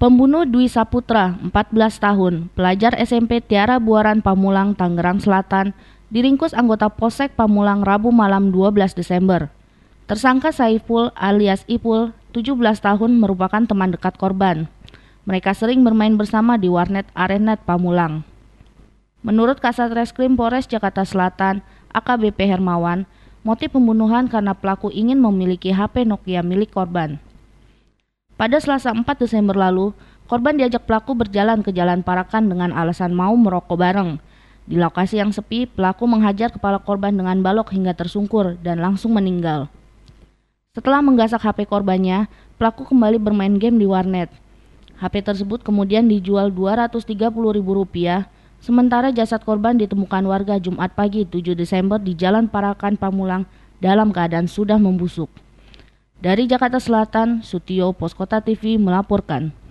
Pembunuh Dwi Saputra, 14 tahun, pelajar SMP Tiara Buaran Pamulang, Tangerang Selatan, diringkus anggota Posek Pamulang Rabu malam 12 Desember. Tersangka Saiful alias Ipul, 17 tahun merupakan teman dekat korban. Mereka sering bermain bersama di warnet Arenet Pamulang. Menurut Kasat Reskrim Polres Jakarta Selatan, AKBP Hermawan, motif pembunuhan karena pelaku ingin memiliki HP Nokia milik korban. Pada Selasa 4 Desember lalu, korban diajak pelaku berjalan ke Jalan Parakan dengan alasan mau merokok bareng. Di lokasi yang sepi, pelaku menghajar kepala korban dengan balok hingga tersungkur dan langsung meninggal. Setelah menggasak HP korbannya, pelaku kembali bermain game di warnet. HP tersebut kemudian dijual Rp230.000, sementara jasad korban ditemukan warga Jumat pagi 7 Desember di Jalan Parakan Pamulang dalam keadaan sudah membusuk. Dari Jakarta Selatan, Sutio Poskota TV melaporkan.